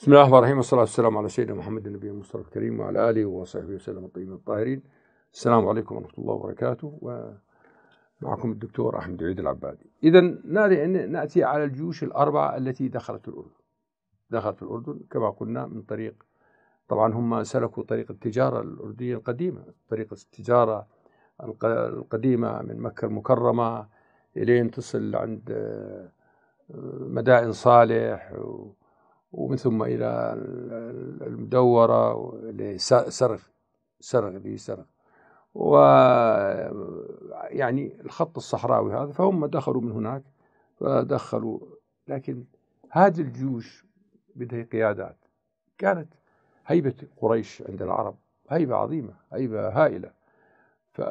بسم الله الرحمن الرحيم والصلاة والسلام على سيدنا محمد النبي المصطفى الكريم وعلى آله وصحبه وسلم الطيبين الطاهرين السلام عليكم ورحمة الله وبركاته ومعكم الدكتور أحمد عيد العبادي إذا نأتي على الجيوش الأربعة التي دخلت الأردن دخلت الأردن كما قلنا من طريق طبعا هم سلكوا طريق التجارة الأردنية القديمة طريق التجارة القديمة من مكة المكرمة إلين تصل عند آه، مدائن صالح و ومن ثم إلى المدورة لسرغ سرغ و يعني الخط الصحراوي هذا فهم دخلوا من هناك فدخلوا لكن هذه الجيوش بدها قيادات كانت هيبة قريش عند العرب هيبة عظيمة هيبة هائلة ف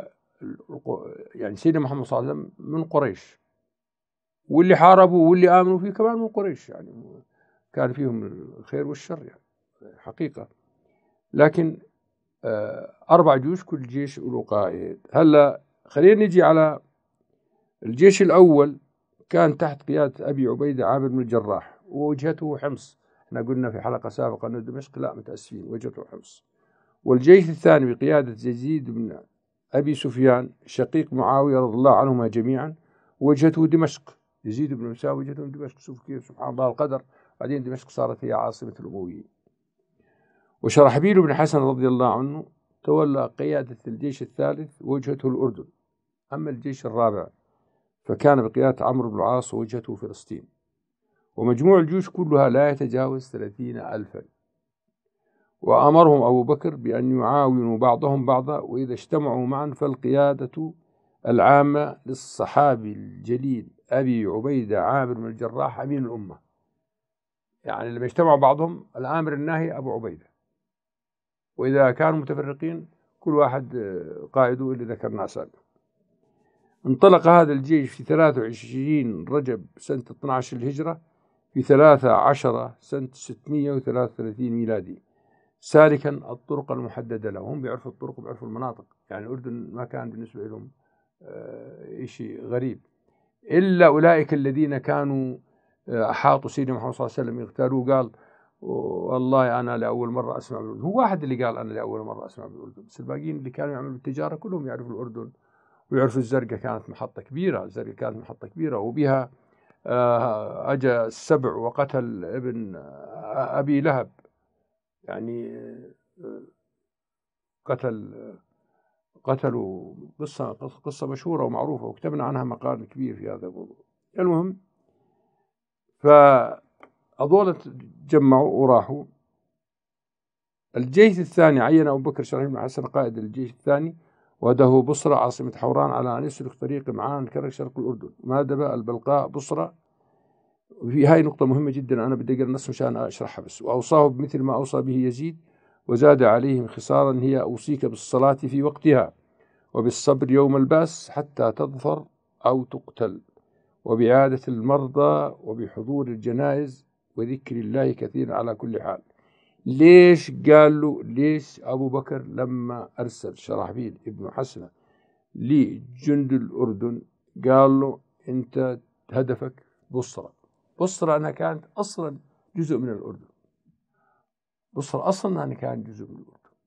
يعني سيدنا محمد صلى الله عليه وسلم من قريش واللي حاربوا واللي آمنوا فيه كمان من قريش يعني كان فيهم الخير والشر يعني حقيقة لكن آه، أربع جيوش كل جيش له قائد هلا خلينا نجي على الجيش الأول كان تحت قيادة أبي عبيدة عامر بن الجراح ووجهته حمص احنا قلنا في حلقة سابقة أنه دمشق لا متأسفين وجهته حمص والجيش الثاني بقيادة يزيد بن أبي سفيان شقيق معاوية رضي الله عنهما جميعا وجهته دمشق يزيد بن مساوي وجهته دمشق شوف كيف سبحان الله القدر بعدين دمشق صارت هي عاصمة الأمويين وشرحبيل بن حسن رضي الله عنه تولى قيادة الجيش الثالث وجهته الأردن أما الجيش الرابع فكان بقيادة عمرو بن العاص وجهته فلسطين ومجموع الجيوش كلها لا يتجاوز ثلاثين ألفا وأمرهم أبو بكر بأن يعاونوا بعضهم بعضا وإذا اجتمعوا معا فالقيادة العامة للصحابي الجليل أبي عبيدة عامر بن الجراح أمين الأمة يعني لما اجتمعوا بعضهم الآمر الناهي أبو عبيدة وإذا كانوا متفرقين كل واحد آه، قائده اللي ذكرناه سابقا انطلق هذا الجيش في 23 رجب سنة 12 الهجرة في 13 سنة 633 ميلادي سالكا الطرق المحددة له هم بيعرفوا الطرق وبيعرفوا المناطق يعني الأردن ما كان بالنسبة لهم آه، شيء غريب إلا أولئك الذين كانوا احاطوا سيدنا محمد صلى الله عليه وسلم يغتالوه قال والله انا لاول مره اسمع بالاردن هو واحد اللي قال انا لاول مره اسمع بالاردن بس الباقيين اللي كانوا يعملوا بالتجاره كلهم يعرفوا الاردن ويعرفوا الزرقاء كانت محطه كبيره الزرقاء كانت محطه كبيره وبها آه، اجى السبع وقتل ابن آه، ابي لهب يعني آه، قتل قتلوا قصه قصه مشهوره ومعروفه وكتبنا عنها مقال كبير في هذا الموضوع المهم فهذول تجمعوا وراحوا الجيش الثاني عين أبو بكر شرحيل بن حسن قائد الجيش الثاني وده بصرة عاصمة حوران على أن يسلك طريق معان كرك شرق الأردن مادبة البلقاء بصرة في هاي نقطة مهمة جدا أنا بدي أقرأ النص مشان أشرحها بس وأوصاه بمثل ما أوصى به يزيد وزاد عليهم خسارا هي أوصيك بالصلاة في وقتها وبالصبر يوم الباس حتى تظفر أو تقتل وبعادة المرضى وبحضور الجنائز وذكر الله كثيرا على كل حال ليش قال له ليش أبو بكر لما أرسل شرحبيل ابن حسنة لجند الأردن قال له أنت هدفك بصرة بصرة أنا كانت أصلا جزء من الأردن بصرة أصلا أنا كان جزء من الأردن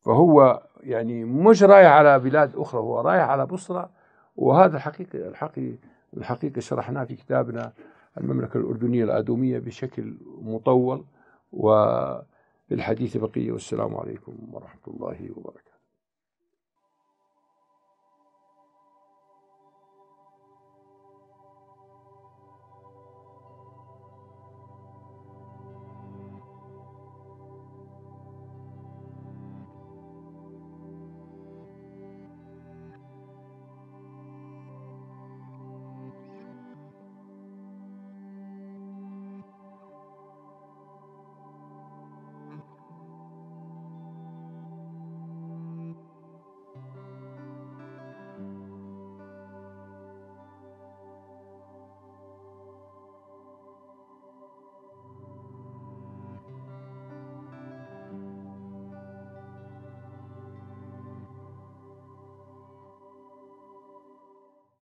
فهو يعني مش رايح على بلاد أخرى هو رايح على بصرة وهذا الحقيقة الحقيقة الحقيقة شرحناه في كتابنا المملكة الأردنية الآدومية بشكل مطول وبالحديث بقية والسلام عليكم ورحمة الله وبركاته